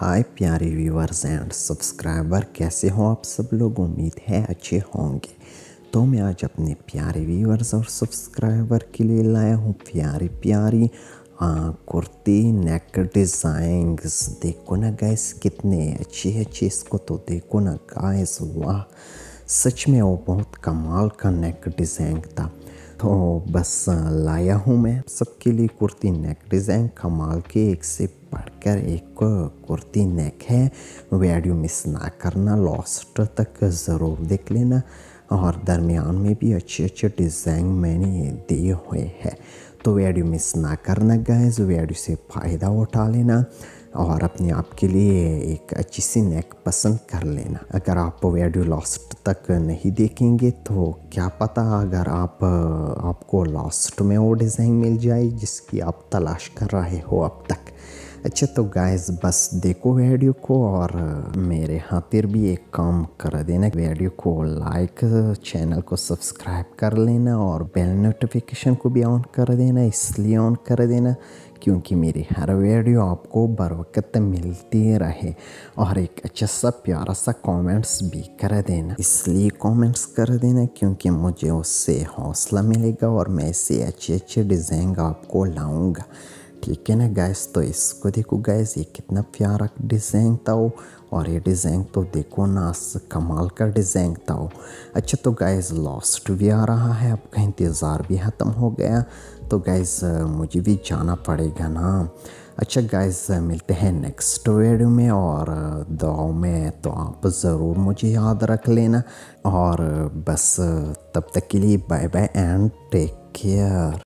हाय प्यारे viewers and subscriber कैसे हो आप सब लोग उम्मीद है अच्छे होंगे तो मैं आज अपने प्यारे व्यूवर्स और सब्सक्राइबर के लिए लाया हूँ प्यारी प्यारी आ, कुर्ती नेक डिज़ाइंग्स देखो ना गैस कितने अच्छे अच्छे इसको तो देखो ना गैस वाह सच में वो बहुत कमाल का नेक डिज़ाइन था तो बस लाया हूँ मैं सबके लिए कुर्ती नेक डिज़ाइन कमाल के एक से पढ़कर एक कुर्ती नेक है वीडियो मिस ना करना लास्ट तक ज़रूर देख लेना और दरमियान में भी अच्छे अच्छे डिज़ाइन मैंने दिए हुए हैं तो वीडियो मिस ना करना गाइस वीडियो से फ़ायदा उठा लेना और अपने आप के लिए एक अच्छी सी नेक पसंद कर लेना अगर आप वीडियो लास्ट तक नहीं देखेंगे तो क्या पता अगर आप आपको लास्ट में वो डिज़ाइन मिल जाए जिसकी आप तलाश कर रहे हो अब तक अच्छा तो गाइस बस देखो वीडियो को और मेरे खातिर भी एक काम कर देना वीडियो को लाइक चैनल को सब्सक्राइब कर लेना और बेल नोटिफिकेशन को भी ऑन कर देना इसलिए ऑन कर देना क्योंकि मेरी हर वीडियो आपको बर वक्त मिलती रहे और एक अच्छा सा प्यारा सा कमेंट्स भी कर देना इसलिए कमेंट्स कर देना क्योंकि मुझे उससे हौसला मिलेगा और मैं इसे अच्छे अच्छे डिज़ाइन आपको लाऊंगा ठीक है ना गैस तो इसको देखो गैस ये कितना प्यारा डिज़ाइन था वो और ये डिज़ाइन तो देखो ना कमाल का डिज़ाइन था वो अच्छा तो गैस लॉस्ट भी आ रहा है आपका इंतज़ार भी ख़त्म हो गया तो गैस मुझे भी जाना पड़ेगा ना अच्छा गैस मिलते हैं नेक्स्ट वीडियो में और दुआ में तो आप ज़रूर मुझे याद रख लेना और बस तब तक के लिए bye bye and take care